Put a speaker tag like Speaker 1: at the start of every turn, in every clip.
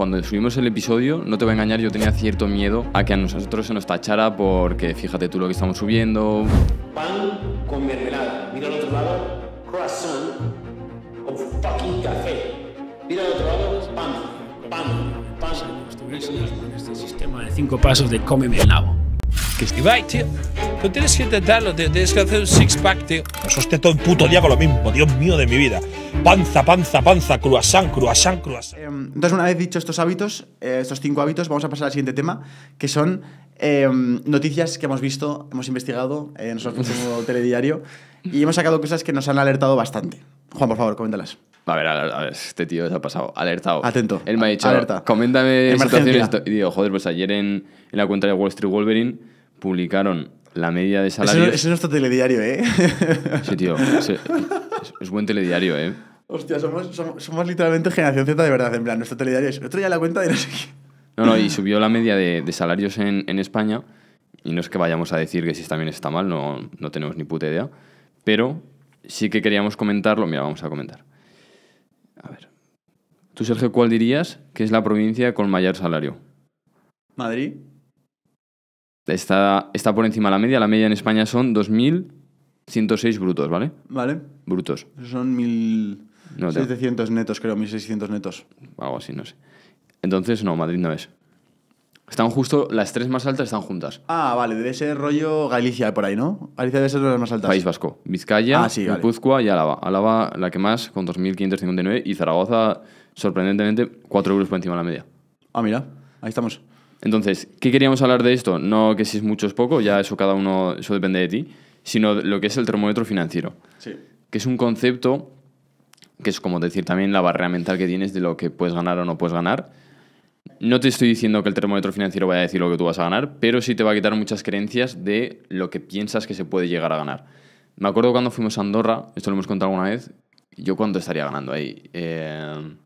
Speaker 1: Cuando subimos el episodio, no te voy a engañar, yo tenía cierto miedo a que a nosotros se nos tachara porque fíjate tú lo que estamos subiendo. Pan con mermelada. Mira al otro lado, croissant con fucking café.
Speaker 2: Mira al otro lado, pan, pan, pan. Construirse en este sistema de cinco pasos de cómeme el nabo. Que escribáis, tío. No tienes que intentarlo, tienes que hacer un six-pack, tío. Eso pues esté todo el puto día con lo mismo, Dios mío de mi vida. Panza, panza, panza, cruasán, cruasán, cruasán. Em, entonces, una vez dicho estos hábitos, eh, estos cinco hábitos, vamos a pasar al siguiente tema, que son em, noticias que hemos visto, hemos investigado eh, en nuestro último telediario y hemos sacado cosas que nos han alertado bastante. Juan, por favor, coméntalas.
Speaker 1: A ver, a ver, este tío se ha pasado. Alertado. Atento. Él me ha dicho, coméntame situaciones. Y digo, joder, pues ayer en la cuenta de Wall Street Wolverine publicaron la media de salarios Ese, es
Speaker 2: nuestro telediario, ¿eh? Sí, tío.
Speaker 1: es, buen telediario, ¿eh?
Speaker 2: Hostia, somos, literalmente generación Z de verdad. En plan, nuestro telediario es. ya la cuenta de no sé qué.
Speaker 1: No, no, y subió la media de, salarios en, España. Y no es que vayamos a decir que si también está mal, no, no tenemos ni puta idea. Pero sí que queríamos comentarlo. Mira, vamos a comentar. A ver. ¿Tú, Sergio, cuál dirías que es la provincia con mayor salario? Madrid está, está por encima de la media. La media en España son 2.106 brutos, ¿vale? Vale. Brutos.
Speaker 2: Son 1.700 netos, creo, 1.600 netos.
Speaker 1: Algo así, no sé. Entonces, no, Madrid no es. Están justo, las tres más altas están juntas.
Speaker 2: Ah, vale, debe ser rollo Galicia por ahí, ¿no? Galicia debe ser de las más altas. País
Speaker 1: Vasco, Vizcaya, ah, Guipúzcoa y Álava. Álava la que más con 2.559 y Zaragoza, sorprendentemente, 4 euros por encima de la media. Ah, mira, ahí estamos. Entonces, ¿qué queríamos hablar de esto? No que si es mucho es poco, ya eso cada uno, eso depende de ti, sino lo que es el termómetro financiero. Sí. Que es un concepto que es como decir también la barrera mental que tienes de lo que puedes ganar o no puedes ganar. No te estoy diciendo que el termómetro financiero vaya a decir lo que tú vas a ganar, pero sí te va a quitar muchas creencias de lo que piensas que se puede llegar a ganar. Me acuerdo cuando fuimos a Andorra, esto lo hemos contado alguna vez, yo cuánto estaría ganando ahí. Eh,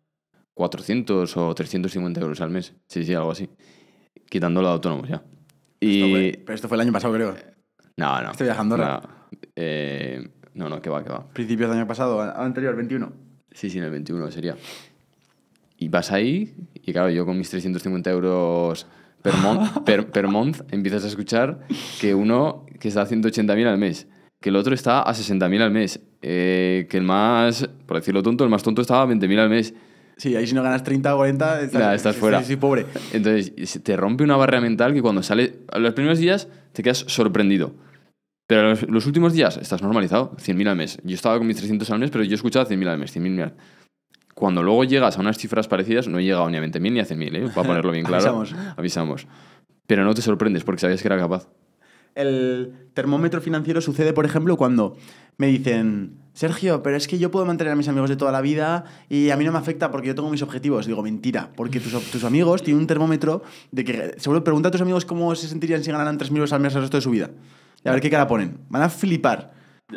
Speaker 1: 400 o 350 euros al mes. Sí, sí, algo así quitando la autónomos Y... pero esto fue el año pasado, creo. No, no. Estoy viajando ahora. No, eh, no, que va, que va.
Speaker 2: Principios del año pasado, anterior, 21.
Speaker 1: Sí, sí, en el 21 sería. Y vas ahí, y claro, yo con mis 350 euros per month, empiezas a escuchar que uno que está a 180.000 al mes, que el otro está a 60.000 al mes, eh, que el más, por decirlo tonto, el más tonto estaba a 20.000 al mes.
Speaker 2: Sí, ahí si no ganas 30 o 40, estás, estás fuera. Sí,
Speaker 1: pobre. Entonces, te rompe una barrera mental que cuando sale, los primeros días te quedas sorprendido. Pero los, últimos días estás normalizado, 100.000 al mes. Yo estaba con mis 300 al mes, pero yo escuchaba 100.000 al mes, 100.000 al Cuando luego llegas a unas cifras parecidas, no he llegado ni a 20.000 ni a 100.000, ¿eh? Para a ponerlo bien claro. avisamos. Avisamos. Pero no te sorprendes porque sabías que era capaz.
Speaker 2: El termómetro financiero sucede, por ejemplo, cuando me dicen Sergio, pero es que yo puedo mantener a mis amigos de toda la vida y a mí no me afecta porque yo tengo mis objetivos. Digo, mentira, porque tus, amigos tienen un termómetro de que seguro pregunta a tus amigos cómo se sentirían si ganaran 3.000 euros al mes el resto de su vida. Y a ver qué cara ponen. Van a flipar.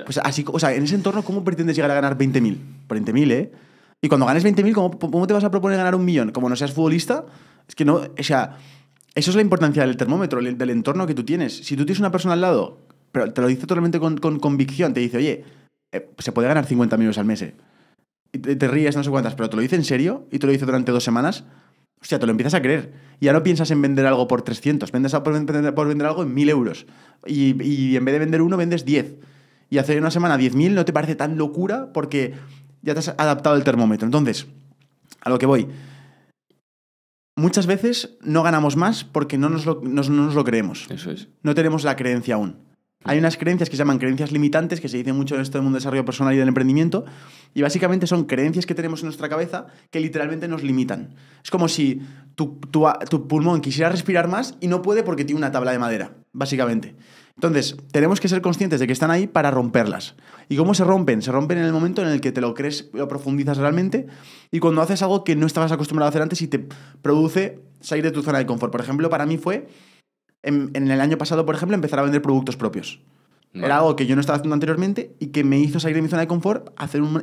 Speaker 2: Pues así, o sea, en ese entorno, ¿cómo pretendes llegar a ganar 20.000? 20.000, ¿eh? Y cuando ganes 20.000, ¿cómo, ¿cómo te vas a proponer ganar un millón? Como no seas futbolista, es que no, o sea, eso es la importancia del termómetro, del entorno que tú tienes. Si tú tienes una persona al lado, pero te lo dice totalmente con, con convicción, te dice, oye, eh, se puede ganar 50.000 euros al mes. Eh. Y te, ríes, no sé cuántas, pero te lo dice en serio y te lo dice durante dos semanas. Hostia, te lo empiezas a creer. Ya no piensas en vender algo por 300, vendes por, vender- algo en 1000 euros. Y, en vez de vender uno, vendes 10. Y hacer una semana 10.000 no te parece tan locura porque ya te has adaptado el termómetro. Entonces, a lo que voy. Muchas veces no ganamos más porque no nos lo, no nos lo creemos. Eso es. No tenemos la creencia aún. Hay unas creencias que se llaman creencias limitantes, que se dicen mucho en esto del mundo desarrollo personal y del emprendimiento, y básicamente son creencias que tenemos en nuestra cabeza que literalmente nos limitan. Es como si tu, tu pulmón quisiera respirar más y no puede porque tiene una tabla de madera, básicamente. Entonces, tenemos que ser conscientes de que están ahí para romperlas. ¿Y cómo se rompen? Se rompen en el momento en el que te lo crees, lo profundizas realmente y cuando haces algo que no estabas acostumbrado a hacer antes y te produce salir de tu zona de confort. Por ejemplo, para mí fue en, el año pasado, por ejemplo, empezar a vender productos propios. Era algo que yo no estaba haciendo anteriormente y que me hizo salir de mi zona de confort, hacer un,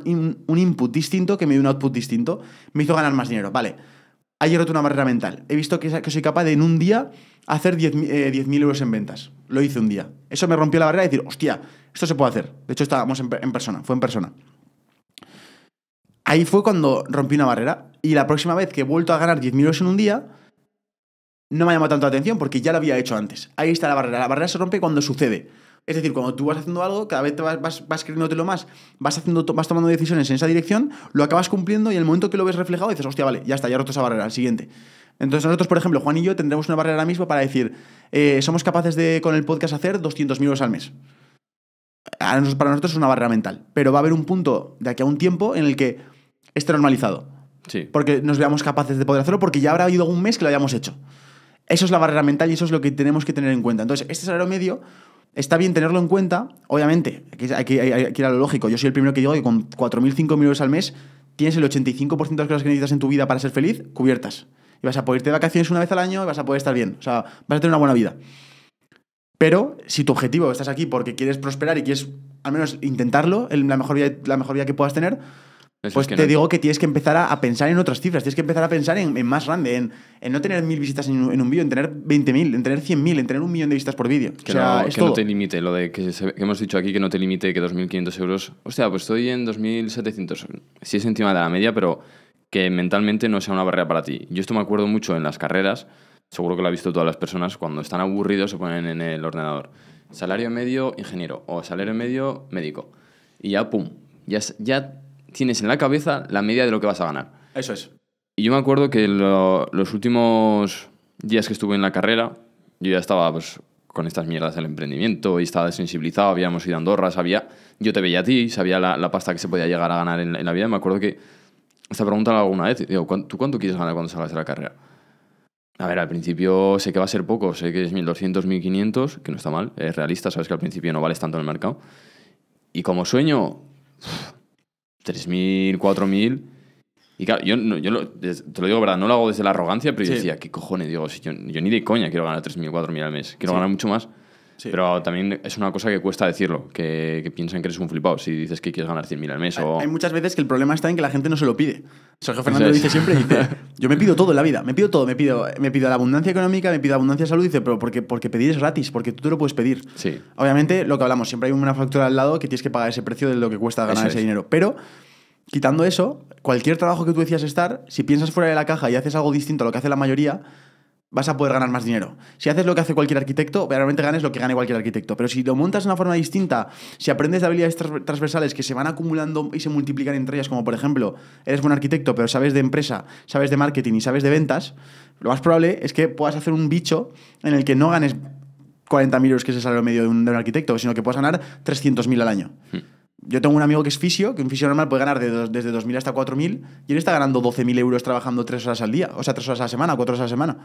Speaker 2: input distinto que me dio un output distinto, me hizo ganar más dinero. Vale, ayer roto una barrera mental. He visto que, soy capaz de en un día hacer 10.000 eh, mil euros en ventas. Lo hice un día. Eso me rompió la barrera de decir, hostia, esto se puede hacer. De hecho, estábamos en, en persona, fue en persona. Ahí fue cuando rompí una barrera y la próxima vez que he vuelto a ganar 10.000 euros en un día, no me ha llamado tanto la atención porque ya lo había hecho antes. Ahí está la barrera. La barrera se rompe cuando sucede. Es decir, cuando tú vas haciendo algo, cada vez vas, vas, más, vas, haciendo, vas tomando decisiones en esa dirección, lo acabas cumpliendo y en el momento que lo ves reflejado dices, hostia, vale, ya está, ya roto esa barrera, al siguiente. Entonces nosotros, por ejemplo, Juan y yo tendremos una barrera ahora mismo para decir, eh, somos capaces de con el podcast hacer 200.000 euros al mes. Para nosotros es una barrera mental, pero va a haber un punto de aquí a un tiempo en el que esté normalizado. Sí. Porque nos veamos capaces de poder hacerlo porque ya habrá habido algún mes que lo hayamos hecho. Eso es la barrera mental y eso es lo que tenemos que tener en cuenta. Entonces, este salario medio está bien tenerlo en cuenta. Obviamente, aquí, aquí, aquí era lo lógico. Yo soy el primero que digo que con 4.000, 5.000 euros al mes tienes el 85% de las cosas que necesitas en tu vida para ser feliz cubiertas. Y vas a poder irte de vacaciones una vez al año y vas a poder estar bien. O sea, vas a tener una buena vida. Pero si tu objetivo estás aquí porque quieres prosperar y quieres al menos intentarlo, la mejor la mejor vida que puedas tener, pues te digo que tienes que empezar a, pensar en otras cifras, tienes que empezar a pensar en, más grande, en, no tener mil visitas en, un vídeo, en tener 20.000, en tener 100.000, en tener un millón de visitas por vídeo. Que, o sea, no, que no te
Speaker 1: limite, lo de que, hemos dicho aquí que no te limite que 2.500 euros. O sea, pues estoy en 2.700. Sí es encima de la media, pero que mentalmente no sea una barrera para ti. Yo esto me acuerdo mucho en las carreras, seguro que lo ha visto todas las personas, cuando están aburridos se ponen en el ordenador. Salario medio, ingeniero, o salario medio, médico. Y ya, pum, ya, ya tienes en la cabeza la media de lo que vas a ganar. Eso es. Y yo me acuerdo que los últimos días que estuve en la carrera, yo ya estaba pues, con estas mierdas del emprendimiento y estaba desensibilizado, habíamos ido a Andorra, sabía, yo te veía a ti, sabía la, pasta que se podía llegar a ganar en, la vida. me acuerdo que esta pregunta la alguna vez, digo, ¿tú cuánto quieres ganar cuando salgas de la carrera? A ver, al principio sé que va a ser poco, sé que es 1200, 1500, que no está mal, es realista, sabes que al principio no vales tanto en el mercado. Y como sueño, 3.000, 4.000. Y claro, yo, yo lo, te lo digo, ¿verdad? No lo hago desde la arrogancia, pero yo decía, ¿qué cojones? Digo, yo, yo, ni de coña quiero ganar 3.000, 4.000 al mes. Quiero ganar mucho más. Pero también es una cosa que cuesta decirlo, que, piensan que eres un flip-out si dices que quieres ganar 100.000 al mes. Hay,
Speaker 2: muchas veces que el problema está en que la gente no se lo pide. Sergio Fernández dice siempre, yo me pido todo en la vida, me pido todo, me pido, me pido la abundancia económica, me pido abundancia de salud, dice, pero porque, porque pedir es gratis, porque tú te lo puedes pedir. Sí. Obviamente, lo que hablamos, siempre hay una factura al lado que tienes que pagar ese precio de lo que cuesta ganar ese dinero. Pero quitando eso, cualquier trabajo que tú decías estar, si piensas fuera de la caja y haces algo distinto a lo que hace la mayoría, vas a poder ganar más dinero. Si haces lo que hace cualquier arquitecto, realmente ganes lo que gane cualquier arquitecto. Pero si lo montas de una forma distinta, si aprendes de habilidades transversales que se van acumulando y se multiplican entre ellas, como por ejemplo, eres buen arquitecto, pero sabes de empresa, sabes de marketing y sabes de ventas, lo más probable es que puedas hacer un bicho en el que no ganes 40.000 euros, que es el salario medio de un, arquitecto, sino que puedas ganar 300.000 al año. Hmm. Yo tengo un amigo que es fisio, que un fisio normal puede ganar desde 2.000 hasta 4.000, y él está ganando 12.000 euros trabajando 3 horas al día, o sea, 3 horas a la semana, 4 horas a la semana.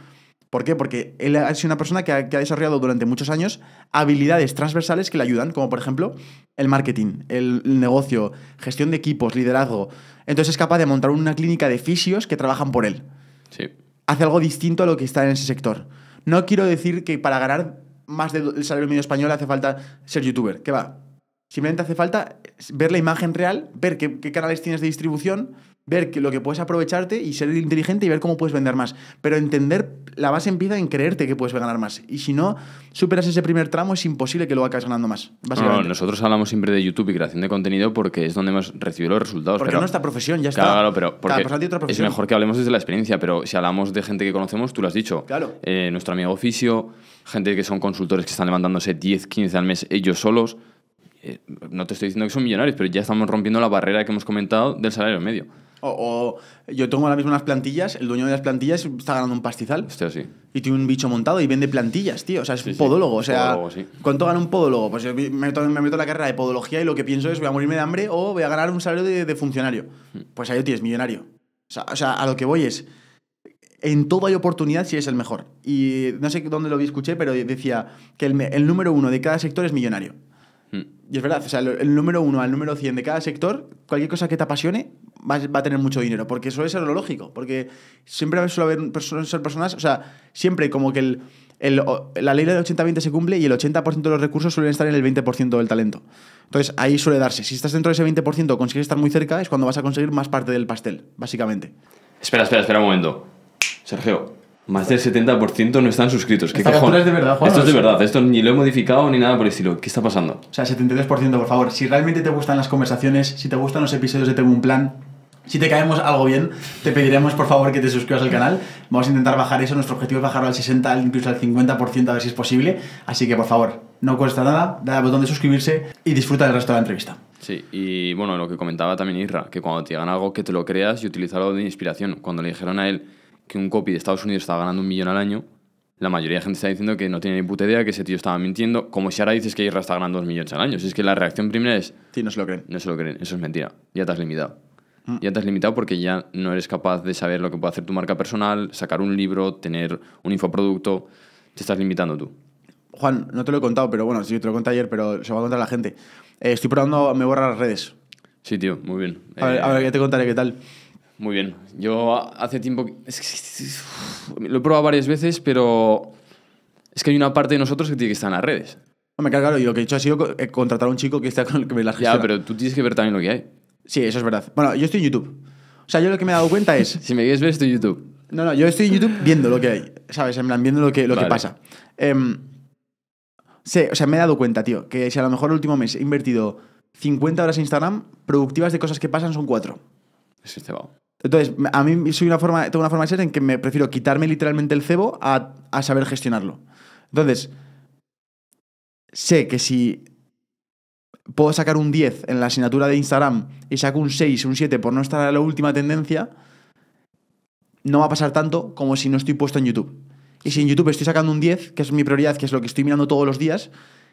Speaker 2: ¿Por qué? Porque él es una persona que ha, desarrollado durante muchos años habilidades transversales que le ayudan, como por ejemplo el marketing, el negocio, gestión de equipos, liderazgo. Entonces es capaz de montar una clínica de fisios que trabajan por él. Sí. Hace algo distinto a lo que está en ese sector. No quiero decir que para ganar más del salario medio español hace falta ser youtuber. ¿Qué va? Simplemente hace falta ver la imagen real, ver qué, qué canales tienes de distribución ver que lo que puedes aprovecharte y ser inteligente y ver cómo puedes vender más. Pero entender, la base empieza en creerte que puedes ganar más. Y si no superas ese primer tramo, es imposible que lo acabes ganando más.
Speaker 1: nosotros hablamos siempre de YouTube y creación de contenido porque es donde hemos recibido los resultados. Porque pero... no nuestra profesión, ya está. Claro, pero es mejor que hablemos desde la experiencia, pero si hablamos de gente que conocemos, tú lo has dicho. Claro. Eh, nuestro amigo oficio, gente que son consultores que están levantándose 10, 15 al mes ellos solos. Eh, no te estoy diciendo que son millonarios, pero ya estamos rompiendo la barrera que hemos comentado del salario medio.
Speaker 2: O, yo tengo ahora mismo unas plantillas, el dueño de las plantillas está ganando un pastizal. Y tiene un bicho montado y vende plantillas, tío. O sea, es un podólogo. O sea, ¿cuánto gana un podólogo? Pues me meto, me en la carrera de podología y lo que pienso es voy a morirme de hambre o voy a ganar un salario de, funcionario. Hmm. Pues ahí lo tienes, millonario. O sea, a lo que voy es, en todo hay oportunidad si eres el mejor. Y no sé dónde lo vi, escuché, pero decía que el, número uno de cada sector es millonario. Hmm. Y es verdad, o sea, el, número uno al número 100 de cada sector, cualquier cosa que te apasione, va, a tener mucho dinero, porque suele ser lo lógico, porque siempre suele haber personas, personas, o sea, siempre como que el, la ley de 80-20 se cumple y el 80% de los recursos suelen estar en el 20% del talento. Entonces, ahí suele darse. Si estás dentro de ese 20%, o consigues estar muy cerca, es cuando vas a conseguir más parte del pastel, básicamente.
Speaker 1: Espera, espera, espera un momento. Sergio, más del 70% no están suscritos. ¿Qué cojones? de verdad, Esto es de verdad, esto ni lo he modificado ni nada por el estilo. ¿Qué está pasando?
Speaker 2: O sea, 73% por favor. Si realmente te gustan las conversaciones, si te gustan los episodios de Tengo un plan, si te caemos algo bien, te pediremos por favor que te suscribas al canal. Vamos a intentar bajar eso. Nuestro objetivo es bajarlo al 60, incluso al 50%, a ver si es posible. Así que por favor, no cuesta nada, Dale al botón de suscribirse y disfruta del resto de la entrevista.
Speaker 1: Sí, y bueno, lo que comentaba también Isra, que cuando te hagan algo que te lo creas y utilizarlo de inspiración. Cuando le dijeron a él que un copy de Estados Unidos estaba ganando un millón al año, la mayoría de gente está diciendo que no tiene ni puta idea, que ese tío estaba mintiendo, como si ahora dices que Isra está ganando dos millones al año. Si es que la reacción primera es... Sí, no se lo creen. No se lo creen, eso es mentira, ya te has limitado. Mm. Ya te has limitado porque ya no eres capaz de saber lo que puede hacer tu marca personal, sacar un libro, tener un infoproducto. Te estás limitando tú.
Speaker 2: Juan, no te lo he contado, pero bueno, sí, te lo conté ayer, pero se va a contar la gente. Eh, estoy probando, me borra las redes.
Speaker 1: Sí, tío, muy bien. A ver, eh, ya
Speaker 2: te contaré qué tal. Muy bien. Yo hace tiempo.
Speaker 1: Lo he probado varias veces, pero. Es que hay una parte de nosotros que tiene que estar en las redes. No,
Speaker 2: me claro, y lo que he hecho ha sido eh, contratar a un chico que está con que me las gestiona. Ya, pero tú tienes que ver también lo que hay. Sí, eso es verdad. Bueno, yo estoy en YouTube. O sea, yo lo que me he dado cuenta es... si me quieres ver, estoy en YouTube. No, no, yo estoy en YouTube viendo lo que hay, ¿sabes? En plan, viendo lo que, lo que pasa. Eh, em, sí, o sea, me he dado cuenta, tío, que si a lo mejor el último mes he invertido 50 horas en Instagram, productivas de cosas que pasan son cuatro. Es este Entonces, a mí soy una forma, tengo una forma de ser en que me prefiero quitarme literalmente el cebo a, a saber gestionarlo. Entonces, sé que si puedo sacar un 10 en la asignatura de Instagram y saco un 6, un 7 por no estar a la última tendencia, no va a pasar tanto como si no estoy puesto en YouTube. Y si en YouTube estoy sacando un 10, que es mi prioridad, que es lo que estoy mirando todos los días,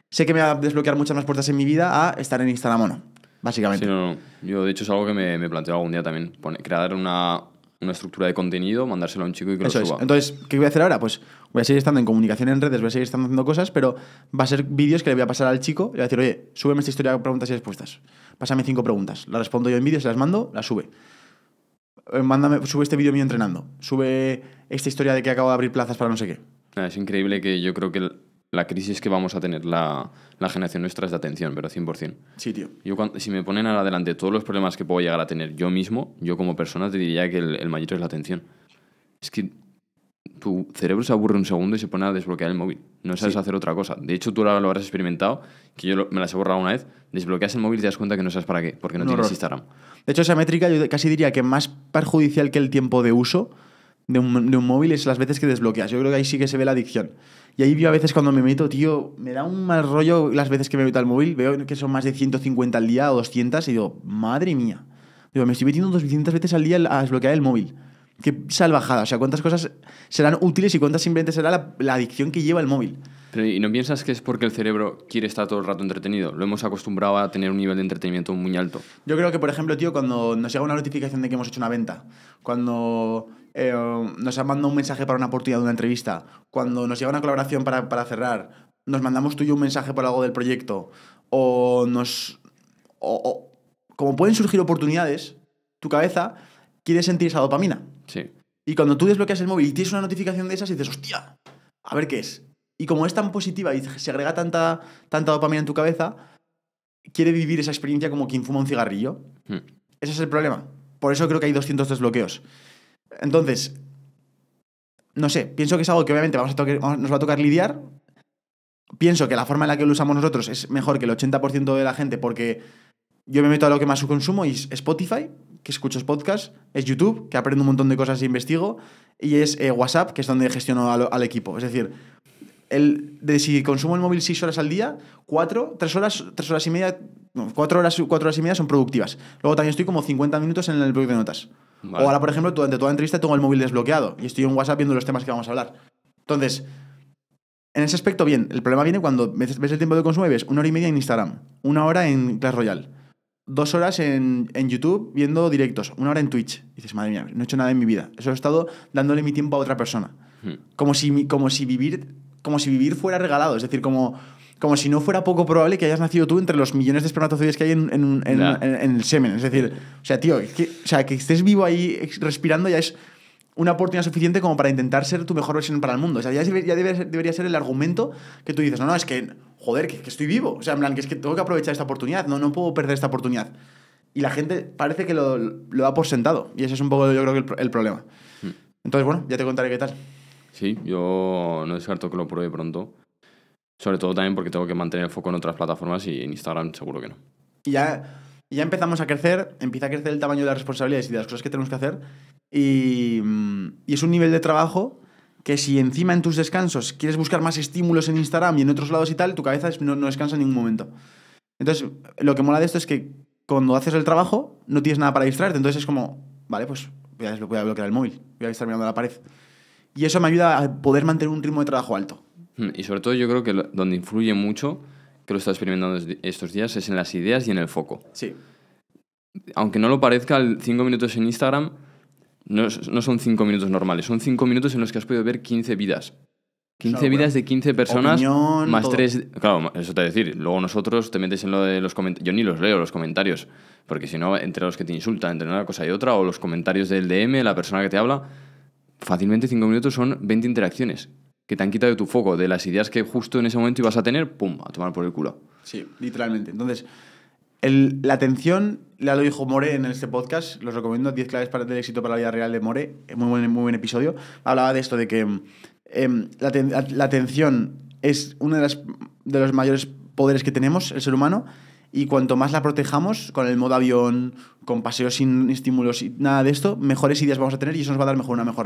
Speaker 2: sé que me va a desbloquear muchas más puertas en mi vida a estar en Instagram o no, básicamente.
Speaker 1: Sí, no, no. Yo, de hecho, es algo que me, me planteo algún día también, crear una, una estructura de contenido, mandárselo a un chico y que lo suba.
Speaker 2: Entonces, ¿qué voy a hacer ahora? Pues voy a seguir estando en comunicación en redes, voy a seguir estando haciendo cosas, pero va a ser vídeos que le voy a pasar al chico y le voy a decir, oye, súbeme esta historia de preguntas y respuestas. Pásame cinco preguntas. la respondo yo en vídeo, se las mando, las sube. Eh, mándame, sube este vídeo mío entrenando. Sube esta historia de que acabo de abrir plazas para no sé qué.
Speaker 1: Ah, es increíble que yo creo que la crisis que vamos a tener la, generación nuestra es de atención, pero 100%. Sí, tío. si me ponen al todos los problemas que puedo llegar a tener yo mismo, yo como persona te diría que el, mayor es la atención. Es que tu cerebro se aburre un segundo y se pone a desbloquear el móvil. No sabes hacer otra cosa. De hecho, tú lo habrás experimentado, que yo me las he borrado una vez. Desbloqueas el móvil y te das cuenta que no sabes para qué, porque no, tienes Instagram.
Speaker 2: De hecho, esa métrica yo casi diría que más perjudicial que el tiempo de uso de un, móvil es las veces que desbloqueas. Yo creo que ahí sí que se ve la adicción. Y ahí yo a veces cuando me meto, tío, me da un mal rollo las veces que me meto al móvil, veo que son más de 150 al día o 200 y digo, madre mía. Digo, me estoy metiendo 200 veces al día a desbloquear el móvil. Qué salvajada. O sea, cuántas cosas serán útiles y cuántas simplemente será la, adicción que lleva el móvil.
Speaker 1: ¿y no piensas que es porque el cerebro quiere estar todo el rato entretenido? Lo hemos acostumbrado a tener un nivel de entretenimiento muy alto.
Speaker 2: Yo creo que, por ejemplo, tío, cuando nos llega una notificación de que hemos hecho una venta, cuando eh, nos ha mandado un mensaje para una oportunidad de una entrevista, cuando nos llega una colaboración para, para cerrar, nos mandamos tú y yo un mensaje por algo del proyecto, o nos... O, o, como pueden surgir oportunidades, tu cabeza quiere sentir esa dopamina. Sí. Y cuando tú desbloqueas el móvil y tienes una notificación de esas y dices, hostia, a ver qué es. Y como es tan positiva y se agrega tanta, tanta dopamina en tu cabeza, quiere vivir esa experiencia como quien fuma un cigarrillo. Hmm. Ese es el problema. Por eso creo que hay 200 desbloqueos. Entonces, no sé, pienso que es algo que obviamente vamos a nos va a tocar lidiar. Pienso que la forma en la que lo usamos nosotros es mejor que el 80% de la gente porque yo me meto a lo que más consumo y es Spotify, que escucho podcasts, es YouTube, que aprendo un montón de cosas e investigo, y es eh, WhatsApp, que es donde gestiono al, equipo. Es decir, el, de si consumo el móvil 6 horas al día, 4, 3 horas, 3 horas y media, horas, 4 horas y media son productivas. Luego también estoy como 50 minutos en el blog de notas. O ahora, por ejemplo, durante toda entrevista tengo el móvil desbloqueado y estoy en WhatsApp viendo los temas que vamos a hablar. Entonces, en ese aspecto, bien. El problema viene cuando ves el tiempo de consumo y ves una hora y media en Instagram, una hora en Clash Royale, dos horas en, en YouTube viendo directos, una hora en Twitch. dices, madre mía, no he hecho nada en mi vida. Eso he estado dándole mi tiempo a otra persona. Hmm. Como, si, como, si vivir, como si vivir fuera regalado. Es decir, como como si no fuera poco probable que hayas nacido tú entre los millones de espermatozoides que hay en, el semen. Es decir, o sea, tío, que, o sea, que estés vivo ahí respirando ya es una oportunidad suficiente como para intentar ser tu mejor versión para el mundo. O sea, ya, debería ser el argumento que tú dices, no, no, es que, joder, que, estoy vivo. O sea, en plan, que es que tengo que aprovechar esta oportunidad, no, no puedo perder esta oportunidad. Y la gente parece que lo, ha da por sentado. Y ese es un poco, yo creo el, el problema. Mm. Entonces, bueno, ya te contaré qué tal.
Speaker 1: Sí, yo no descarto que lo pruebe pronto. Sobre todo también porque tengo que mantener el foco en otras plataformas y en Instagram seguro que no.
Speaker 2: Y ya, ya empezamos a crecer, empieza a crecer el tamaño de las responsabilidades y de las cosas que tenemos que hacer. Y, es un nivel de trabajo que si encima en tus descansos quieres buscar más estímulos en Instagram y en otros lados y tal, tu cabeza no, no descansa en ningún momento. Entonces, lo que mola de esto es que cuando haces el trabajo no tienes nada para distraerte. Entonces es como, vale, pues voy a, bloquear el móvil, voy a estar mirando la pared. Y eso me ayuda a poder mantener un ritmo de trabajo alto.
Speaker 1: Y sobre todo yo creo que donde influye mucho, que lo está experimentando estos días, es en las ideas y en el foco. Sí. Aunque no lo parezca, cinco minutos en Instagram no, son cinco minutos normales, son cinco minutos en los que has podido ver 15 vidas. 15 vidas de 15 personas más tres Claro, eso te decir. Luego nosotros te metes en lo de los comentarios. Yo ni los leo, los comentarios. Porque si no, entre los que te insultan, entre una cosa y otra, o los comentarios del DM, la persona que te habla, fácilmente cinco minutos son 20 interacciones que te han quitado de tu foco, de las ideas que justo en ese momento ibas a tener, ¡pum!, a tomar por el culo.
Speaker 2: Sí, literalmente. Entonces, la atención, la lo dijo More en este podcast, los recomiendo, 10 claves para el éxito para la vida real de More, muy buen, muy buen episodio. Hablaba de esto, de que em, la, atención es uno de, de los mayores poderes que tenemos, el ser humano, y cuanto más la protejamos, con el modo avión, con paseos sin estímulos y nada de esto, mejores ideas vamos a tener y eso nos va a dar mejor una mejor vida.